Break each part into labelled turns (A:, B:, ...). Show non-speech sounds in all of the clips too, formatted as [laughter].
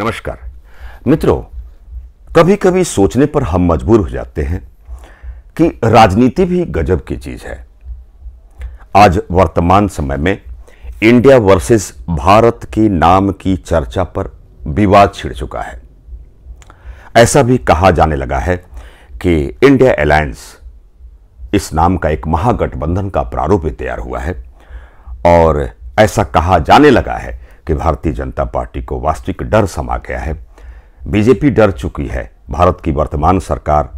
A: नमस्कार मित्रों कभी कभी सोचने पर हम मजबूर हो जाते हैं कि राजनीति भी गजब की चीज है आज वर्तमान समय में इंडिया वर्सेस भारत के नाम की चर्चा पर विवाद छिड़ चुका है ऐसा भी कहा जाने लगा है कि इंडिया अलायंस इस नाम का एक महागठबंधन का प्रारूप तैयार हुआ है और ऐसा कहा जाने लगा है कि भारतीय जनता पार्टी को वास्तविक डर समा गया है बीजेपी डर चुकी है भारत की वर्तमान सरकार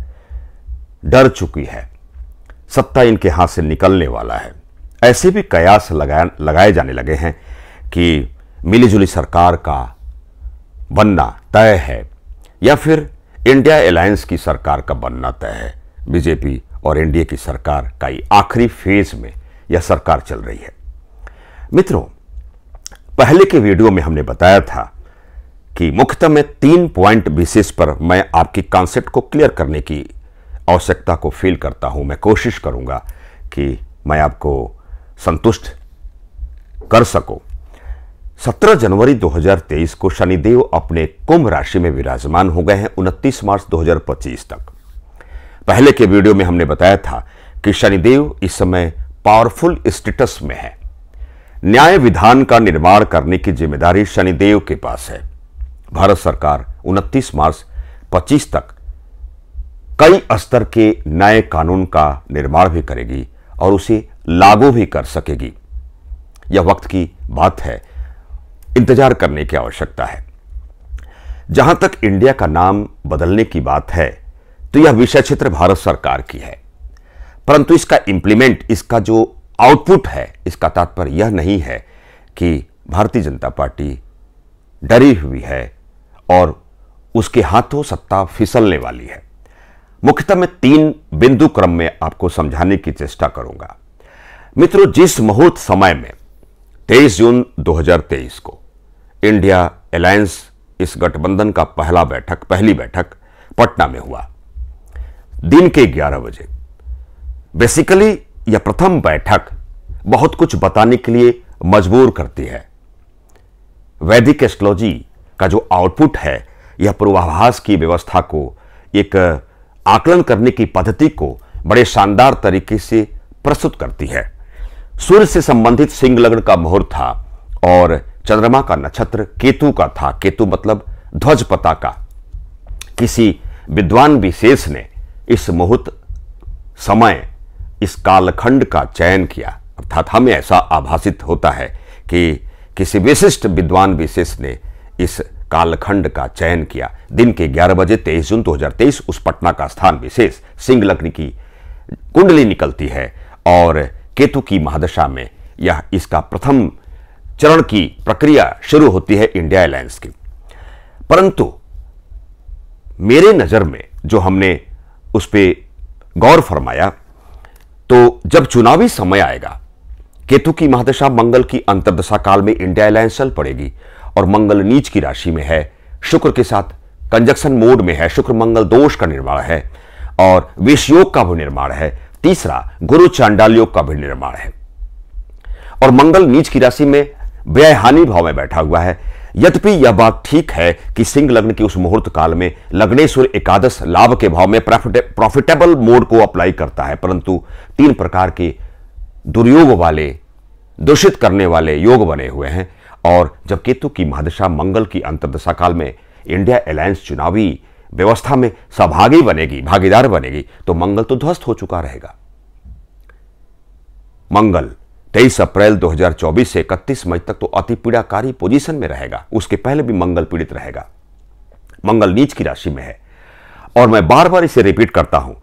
A: डर चुकी है सत्ता इनके हाथ से निकलने वाला है ऐसे भी कयास लगाए जाने लगे हैं कि मिलीजुली सरकार का बनना तय है या फिर इंडिया अलायंस की सरकार का बनना तय है बीजेपी और एनडीए की सरकार का ही आखिरी फेज में यह सरकार चल रही है मित्रों पहले के वीडियो में हमने बताया था कि मुख्यतः मैं तीन पॉइंट बेसिस पर मैं आपकी कॉन्सेप्ट को क्लियर करने की आवश्यकता को फील करता हूं मैं कोशिश करूंगा कि मैं आपको संतुष्ट कर सकूं 17 जनवरी 2023 को शनिदेव अपने कुंभ राशि में विराजमान हो गए हैं 29 मार्च 2025 तक पहले के वीडियो में हमने बताया था कि शनिदेव इस समय पावरफुल स्टेटस में है न्याय विधान का निर्माण करने की जिम्मेदारी शनिदेव के पास है भारत सरकार 29 मार्च 25 तक कई स्तर के नए कानून का निर्माण भी करेगी और उसे लागू भी कर सकेगी यह वक्त की बात है इंतजार करने की आवश्यकता है जहां तक इंडिया का नाम बदलने की बात है तो यह विषय क्षेत्र भारत सरकार की है परंतु इसका इंप्लीमेंट इसका जो आउटपुट है इसका तात्पर्य यह नहीं है कि भारतीय जनता पार्टी डरी हुई है और उसके हाथों सत्ता फिसलने वाली है मुख्यतः मैं तीन बिंदु क्रम में आपको समझाने की चेष्टा करूंगा मित्रों जिस मुहूर्त समय में 23 जून 2023 को इंडिया अलायंस इस गठबंधन का पहला बैठक पहली बैठक पटना में हुआ दिन के 11 बजे बेसिकली यह प्रथम बैठक बहुत कुछ बताने के लिए मजबूर करती है वैदिक एस्ट्रोलॉजी का जो आउटपुट है यह पूर्वाभास की व्यवस्था को एक आकलन करने की पद्धति को बड़े शानदार तरीके से प्रस्तुत करती है सूर्य से संबंधित सिंह लग्न का मुहूर्त था और चंद्रमा का नक्षत्र केतु का था केतु मतलब ध्वज पता का किसी विद्वान विशेष ने इस मुहूर्त समय इस कालखंड का चयन किया अर्थात हमें ऐसा आभासित होता है कि किसी विशिष्ट विद्वान विशेष ने इस कालखंड का चयन किया दिन के 11 बजे 23 जून 2023 उस पटना का स्थान विशेष सिंह लग्न की कुंडली निकलती है और केतु की महादशा में यह इसका प्रथम चरण की प्रक्रिया शुरू होती है इंडिया एयरलाइंस की परंतु मेरे नज़र में जो हमने उस पर गौर फरमाया तो जब चुनावी समय आएगा केतु की महादशा मंगल की अंतरदशा काल में इंडिया अलायंस चल पड़ेगी और मंगल नीच की राशि में है शुक्र के साथ कंजक्शन मोड में है शुक्र मंगल दोष का निर्माण है और विषयोग का भी निर्माण है तीसरा गुरु चांडाल योग का भी निर्माण है और मंगल नीच की राशि में व्यय हानि भाव में बैठा हुआ है यद्यपि यह बात ठीक है कि सिंह लग्न की उस मुहूर्त काल में लग्नेश्वर एकादश लाभ के भाव में प्रॉफिटेबल मोड को अप्लाई करता है परंतु तीन प्रकार के दुर्योग वाले दूषित करने वाले योग बने हुए हैं और जब केतु की महादशा मंगल की अंतर्दशा काल में इंडिया अलायंस चुनावी व्यवस्था में सहभागी बनेगी भागीदार बनेगी तो मंगल तो ध्वस्त हो चुका रहेगा मंगल तेईस अप्रैल 2024 से इकतीस मई तक तो अति पीड़ाकारी पोजीशन में रहेगा उसके पहले भी मंगल पीड़ित रहेगा मंगल नीच की राशि में है और मैं बार बार इसे रिपीट करता हूं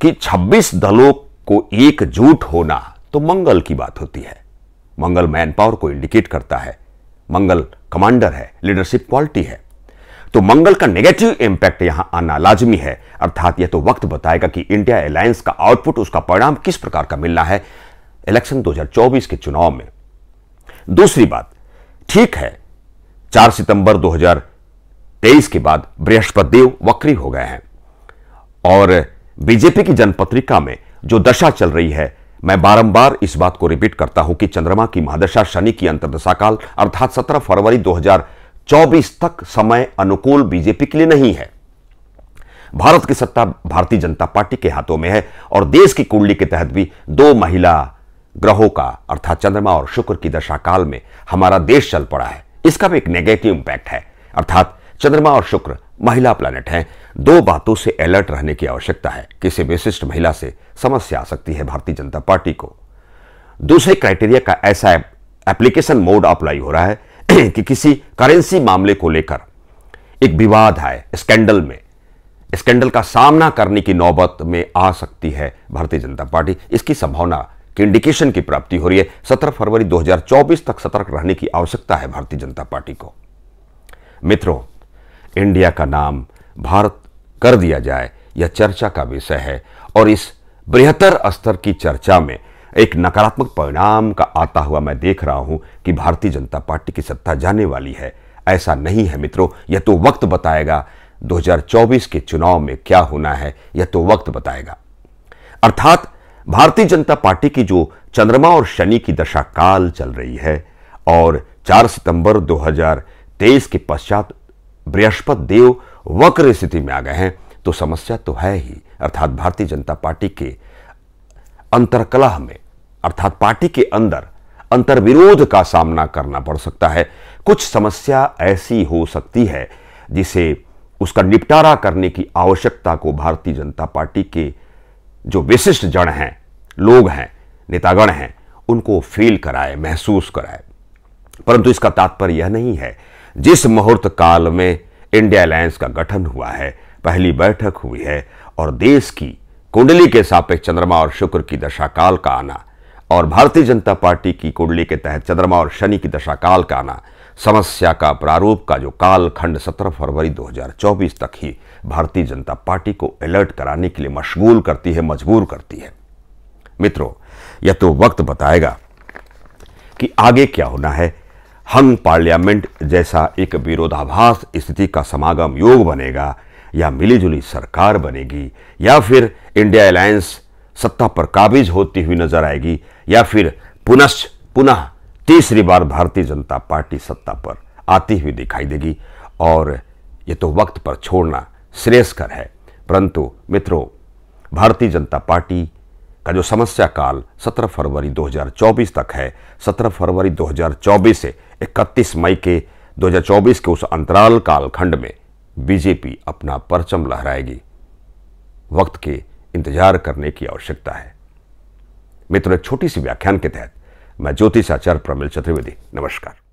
A: कि 26 दलों को एकजुट होना तो मंगल की बात होती है मंगल मैन पावर को इंडिकेट करता है मंगल कमांडर है लीडरशिप क्वालिटी है तो मंगल का नेगेटिव इंपैक्ट यहां आना लाजमी है अर्थात यह तो वक्त बताएगा कि इंडिया अलायंस का आउटपुट उसका परिणाम किस प्रकार का मिलना है इलेक्शन 2024 के चुनाव में दूसरी बात ठीक है 4 सितंबर 2023 के बाद बृहस्पति देव वक्री हो गए हैं और बीजेपी की जनपत्रिका में जो दशा चल रही है मैं बारंबार इस बात को रिपीट करता हूं कि चंद्रमा की महादशा शनि की अंतर्दशा काल अर्थात 17 फरवरी 2024 तक समय अनुकूल बीजेपी के लिए नहीं है भारत की सत्ता भारतीय जनता पार्टी के हाथों में है और देश की कुंडली के तहत भी दो महिला ग्रहों का अर्थात चंद्रमा और शुक्र की दशा काल में हमारा देश चल पड़ा है इसका भी एक नेगेटिव इंपैक्ट है अर्थात चंद्रमा और शुक्र महिला प्लैनेट हैं दो बातों से अलर्ट रहने की आवश्यकता है किसी विशिष्ट महिला से समस्या आ सकती है भारतीय जनता पार्टी को दूसरे क्राइटेरिया का ऐसा एप्लीकेशन मोड अप्लाई हो रहा है [clears throat] कि किसी करेंसी मामले को लेकर एक विवाद है स्कैंडल में स्कैंडल का सामना करने की नौबत में आ सकती है भारतीय जनता पार्टी इसकी संभावना की इंडिकेशन की प्राप्ति हो रही है सत्रह फरवरी 2024 तक सतर्क रहने की आवश्यकता है भारतीय जनता पार्टी को मित्रों इंडिया का नाम भारत कर दिया जाए यह चर्चा का विषय है और इस बृहत्तर स्तर की चर्चा में एक नकारात्मक परिणाम का आता हुआ मैं देख रहा हूं कि भारतीय जनता पार्टी की सत्ता जाने वाली है ऐसा नहीं है मित्रों यह तो वक्त बताएगा 2024 के चुनाव में क्या होना है यह तो वक्त बताएगा अर्थात भारतीय जनता पार्टी की जो चंद्रमा और शनि की दशा काल चल रही है और 4 सितंबर 2023 के पश्चात बृहस्पति देव वक्र स्थिति में आ गए हैं तो समस्या तो है ही अर्थात भारतीय जनता पार्टी के अंतरकलह में अर्थात पार्टी के अंदर अंतर्विरोध का सामना करना पड़ सकता है कुछ समस्या ऐसी हो सकती है जिसे उसका निपटारा करने की आवश्यकता को भारतीय जनता पार्टी के जो विशिष्ट जन हैं लोग हैं नेतागण हैं उनको फील कराए महसूस कराए परंतु इसका तात्पर्य यह नहीं है जिस मुहूर्त काल में इंडिया अलायंस का गठन हुआ है पहली बैठक हुई है और देश की कुंडली के सापेक्ष चंद्रमा और शुक्र की दशा काल का आना और भारतीय जनता पार्टी की कुंडली के तहत चंद्रमा और शनि की दशा काल का आना समस्या का प्रारूप का जो कालखंड 17 फरवरी 2024 तक ही भारतीय जनता पार्टी को अलर्ट कराने के लिए मशगूल करती है मजबूर करती है मित्रों यह तो वक्त बताएगा कि आगे क्या होना है हंग पार्लियामेंट जैसा एक विरोधाभास स्थिति का समागम योग बनेगा या मिलीजुली सरकार बनेगी या फिर इंडिया अलायंस सत्ता पर काबिज होती हुई नजर आएगी या फिर पुनश्च पुनः तीसरी बार भारतीय जनता पार्टी सत्ता पर आती हुई दिखाई देगी और ये तो वक्त पर छोड़ना श्रेयस्कर है परंतु मित्रों भारतीय जनता पार्टी का जो समस्या काल 17 फरवरी 2024 तक है 17 फरवरी 2024 से 31 मई के 2024 के उस अंतराल कालखंड में बीजेपी अपना परचम लहराएगी वक्त के इंतजार करने की आवश्यकता है मित्रों एक छोटी सी व्याख्यान के तहत मैं ज्योतिष आचार्य प्रमिल चतुर्वेदी नमस्कार